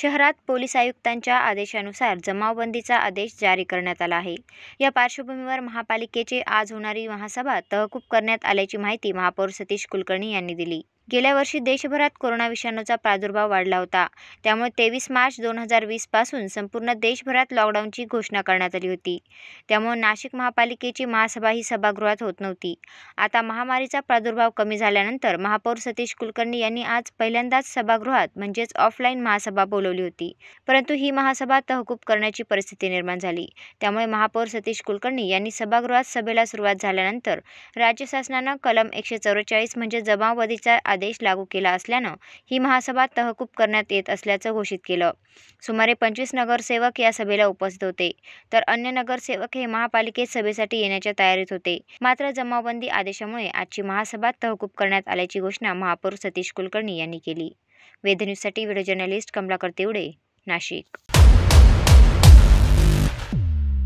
शहरात पोलीस आयुक्तांच्या आदेशानुसार जमावबंदीचा आदेश जारी करण्यात आला आहे या पार्श्वभूमीवर महापालिकेची आज होणारी महासभा तहकूब करण्यात आल्याची माहिती महापौर सतीश कुलकर्णी यांनी दिली गेल्या वर्षी देशभरात कोरोना विषाणूचा प्रादुर्भाव वाढला होता त्यामुळे तेवीस मार्च दोन हजार वीसपासून संपूर्ण देशभरात लॉकडाऊनची घोषणा करण्यात आली होती त्यामुळे नाशिक महापालिकेची महासभा ही सभागृहात होत नव्हती आता महामारीचा प्रादुर्भाव कमी झाल्यानंतर महापौर सतीश कुलकर्णी यांनी आज पहिल्यांदाच सभागृहात म्हणजेच ऑफलाईन महासभा बोलवली होती परंतु ही महासभा तहकूब करण्याची परिस्थिती निर्माण झाली त्यामुळे महापौर सतीश कुलकर्णी यांनी सभागृहात सभेला सुरुवात झाल्यानंतर राज्य शासनानं कलम एकशे चौवेचाळीस म्हणजे जमावबंदीचा आदेश लागू केला असल्यानं ही महासभा तहकूब करण्यात येत असल्याचं घोषित केलं सुमारे पंचवीस नगरसेवक या सभेला उपस्थित होते तर अन्य नगरसेवक हे महापालिकेत सभेसाठी येण्याच्या तयारीत होते मात्र जमावबंदी आदेशामुळे आजची महासभा तहकूब करण्यात आल्याची घोषणा महापौर सतीश कुलकर्णी यांनी केली वेदन्यूजसाठी व्हिडिओ जर्नलिस्ट कमलाकर तेवडे नाशिक